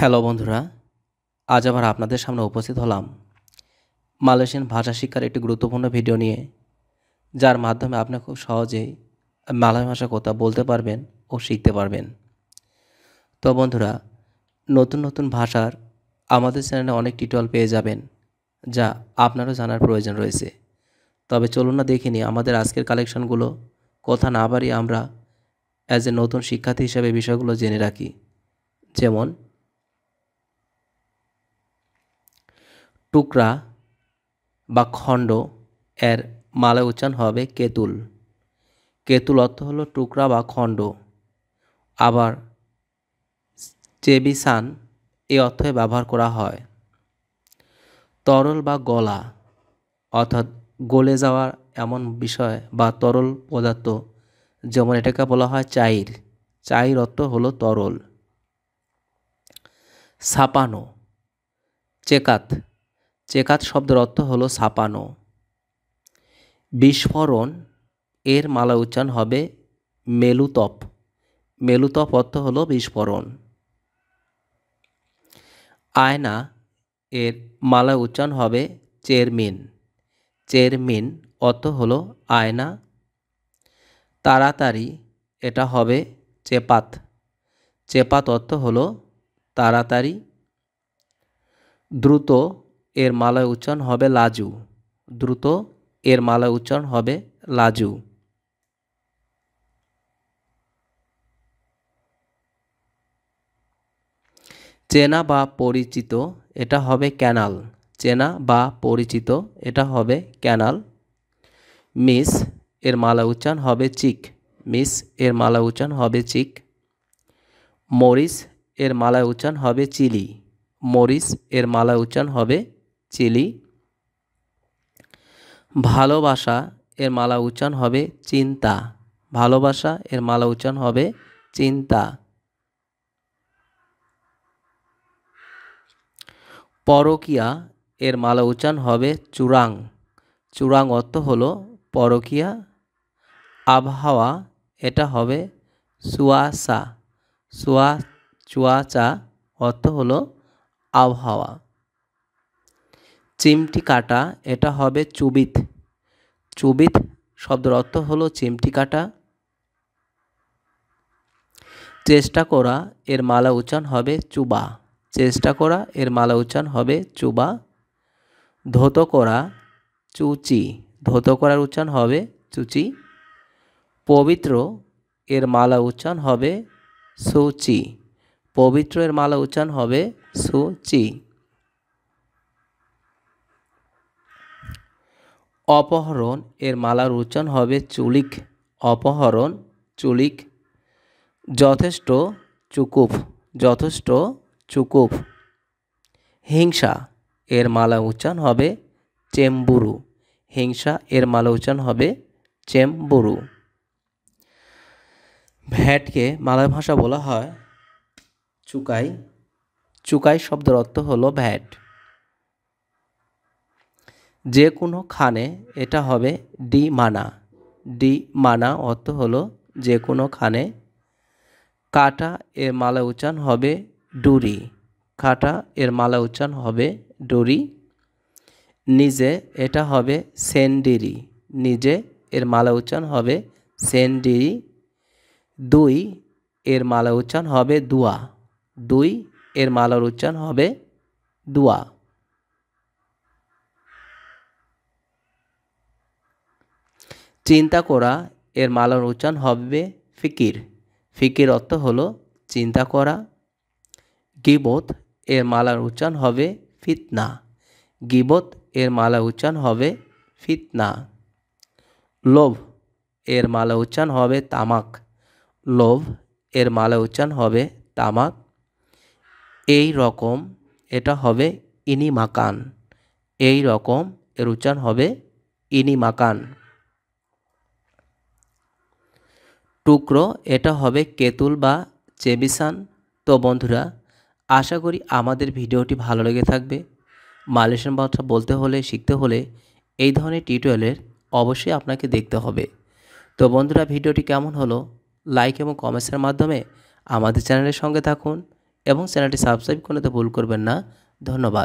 hello বন্ধুরা আজ আবার আপনাদের সামনে উপস্থিত হলাম মালয়েশিয়ান ভাষা শিক্ষার একটি গুরুত্বপূর্ণ ভিডিও নিয়ে যার মাধ্যমে আপনি খুব সহজেই মালয় ভাষা কথা বলতে পারবেন ও শিখতে পারবেন তো বন্ধুরা নতুন নতুন ভাষার আমাদের চ্যানেলে অনেক টিউটোরিয়াল পেয়ে যাবেন যা আপনারও জানার প্রয়োজন রয়েছে তবে চলুন না দেখিনি আমাদের আজকের কালেকশনগুলো কথা না বাড়িয়ে আমরা অ্যাজ এ নতুন শিক্ষার্থী হিসেবে বিষয়গুলো জেনে রাখি যেমন টুকরা বা খণ্ড এর মালে উচ্চারণ হবে কেতুল কেতুল অর্থ হল টুকরা বা খণ্ড আবার চেবিসান এই অর্থে ব্যবহার করা হয় তরল বা গলা অর্থাৎ গলে যাওয়ার এমন বিষয় বা তরল পদার্থ যেমন এটাকে বলা হয় চাইর চাইর অর্থ হলো তরল ছাপানো চেকাত চেকাত শব্দের অর্থ হল ছাপানো বিস্ফোরণ এর মালা উচ্চারণ হবে মেলুতপ মেলুতপ অর্থ হল বিস্ফোরণ আয়না এর মালা উচ্চারণ হবে চেরমিন চেরমিন অর্থ হল আয়না তাড়াতাড়ি এটা হবে চেপাত চেপাত অর্থ হল তাড়াতাড়ি দ্রুত এর মালয় উচ্চারণ হবে লাজু দ্রুত এর মালয় উচ্চারণ হবে লাজু চেনা বা পরিচিত এটা হবে ক্যানাল চেনা বা পরিচিত এটা হবে ক্যানাল মিস এর মালা উচ্চারণ হবে চিক মিস এর মালা উচ্চারণ হবে চিক মরিস এর মালা উচ্চারণ হবে চিলি মরিস এর মালা উচ্চারণ হবে চিলি ভালোবাসা এর মালা উচ্চারণ হবে চিন্তা ভালোবাসা এর মালা উচ্চারণ হবে চিন্তা পরকিয়া এর মালা উচ্চারণ হবে চুরাং চুরাং অর্থ হল পরকিয়া আবহাওয়া এটা হবে সুয়াসা সুয়া চুয়াচা অর্থ হল আবহাওয়া চিমটি কাটা এটা হবে চুবিত চুবিত শব্দের অর্থ হলো চিমটি কাটা চেষ্টা করা এর মালা উচ্চারণ হবে চুবা চেষ্টা করা এর মালা উচ্চারণ হবে চুবা ধৌত করা চুচি ধৌত করার উচ্চারণ হবে চুচি পবিত্র এর মালা উচ্চারণ হবে সুচি পবিত্র এর মালা উচ্চারণ হবে সুচি অপহরণ এর মালার উচ্চারণ হবে চুলিক অপহরণ চুলিক যথেষ্ট চুকুপ যথেষ্ট চুকুপ হিংসা এর মালা উচ্চারণ হবে চেম্বুরু হিংসা এর মালা উচ্চারণ হবে চেম্বুরু ভ্যাটকে মালয় ভাষা বলা হয় চুকাই চুকাই শব্দের অর্থ হলো ভ্যাট যে কোনো খানে এটা হবে ডি মানা ডি মানা অর্থ হলো যে কোনো খানে কাটা এর মালা উচ্চারণ হবে ডুরি কাটা এর মালা উচ্চারণ হবে ডুরি নিজে এটা হবে সেন্ডিরি নিজে এর মালা উচ্চারণ হবে সেন্ডিরি দুই এর মালা উচ্চারণ হবে দুয়া দুই এর মালার উচ্চারণ হবে দুয়া চিন্তা করা এর মালার উচ্চারণ হবে ফিকির ফিকির অর্থ হলো চিন্তা করা গিবত এর মালার উচ্চারণ হবে ফিতনা গিবত এর মালা উচ্চারণ হবে ফিতনা লোভ এর মালা উচ্চারণ হবে তামাক লোভ এর মালা উচ্চারণ হবে তামাক এই রকম এটা হবে ইনি মাকান এই রকম এর উচ্চারণ হবে ইনি মাকান টুকরো এটা হবে কেতুল বা চেবিসান তো বন্ধুরা আশা করি আমাদের ভিডিওটি ভালো লেগে থাকবে মালয়েশিয়ান ভাষা বলতে হলে শিখতে হলে এই ধরনের টিউটোরিয়ালের অবশ্যই আপনাকে দেখতে হবে তো বন্ধুরা ভিডিওটি কেমন হলো লাইক এবং কমেন্টসের মাধ্যমে আমাদের চ্যানেলের সঙ্গে থাকুন এবং চ্যানেলটি সাবস্ক্রাইব করতে ভুল করবেন না ধন্যবাদ